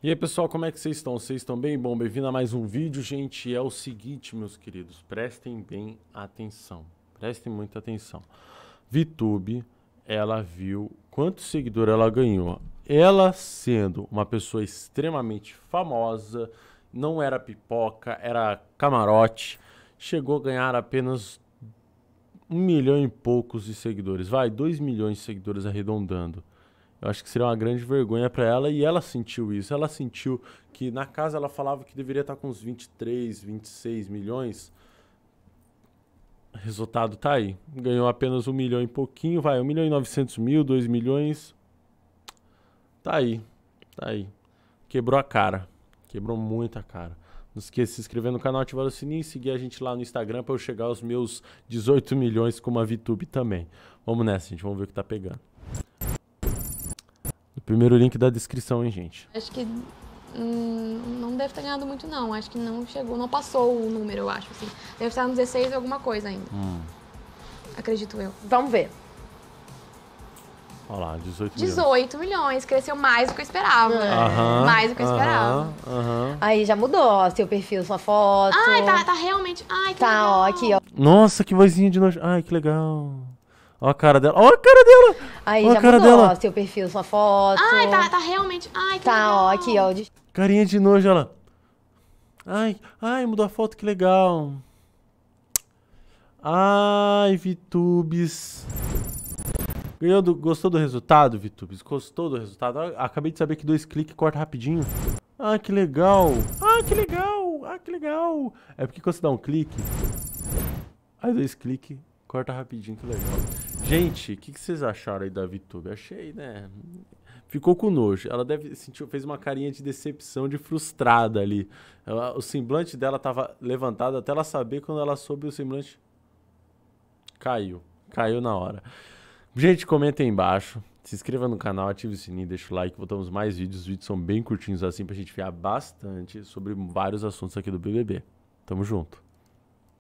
E aí pessoal, como é que vocês estão? Vocês estão bem? Bom, bem-vindo a mais um vídeo, gente. É o seguinte, meus queridos, prestem bem atenção. Prestem muita atenção. VTube, ela viu quanto seguidor ela ganhou. Ela sendo uma pessoa extremamente famosa, não era pipoca, era camarote, chegou a ganhar apenas um milhão e poucos de seguidores. Vai, dois milhões de seguidores arredondando. Eu acho que seria uma grande vergonha para ela e ela sentiu isso. Ela sentiu que na casa ela falava que deveria estar tá com uns 23, 26 milhões. resultado tá aí. Ganhou apenas um milhão e pouquinho, vai, um milhão e novecentos mil, dois milhões. Tá aí, tá aí. Quebrou a cara, quebrou muito a cara. Não esqueça de se inscrever no canal, ativar o sininho e seguir a gente lá no Instagram para eu chegar aos meus 18 milhões com uma VTube também. Vamos nessa, gente, vamos ver o que tá pegando. Primeiro link da descrição, hein, gente? Acho que hum, não deve ter ganhado muito, não. Acho que não chegou, não passou o número, eu acho. Assim. Deve estar no 16 alguma coisa ainda. Hum. Acredito eu. Vamos ver. Olha lá, 18 milhões. 18 milhões, cresceu mais do que eu esperava. É. mais do que eu esperava. Aí já mudou, ó, seu perfil, sua foto. Ai, tá, tá realmente. Ai, que Tá, legal. ó, aqui, ó. Nossa, que vozinha de nós. Ai, que legal. Olha a cara dela. Olha a cara dela. Aí Olha já a cara mudou, dela. ó, seu perfil, sua foto. Ai, tá, tá realmente. Ai, que tá, ó, aqui, ó. de- Carinha de nojo, ela. Ai, ai, mudou a foto, que legal. Ai, Vitubes. Ganhou do- gostou do resultado, Vitubes? Gostou do resultado? Ah, acabei de saber que dois cliques corta rapidinho. Ah, que legal. Ah, que legal. Ah, que legal. É porque quando você dá um clique... Aí dois cliques, corta rapidinho, que legal. Gente, o que, que, vocês acharam aí da VTube? Achei, né? Ficou com nojo. Ela deve sentiu, fez uma carinha de decepção, de frustrada ali. Ela, o semblante dela tava levantado até ela saber quando ela soube o semblante caiu. Caiu na hora. Gente, comenta aí embaixo. Se inscreva no canal, ative o sininho, deixa o like. Voltamos mais vídeos. Os vídeos são bem curtinhos assim pra gente fiar bastante sobre vários assuntos aqui do BBB. Tamo junto.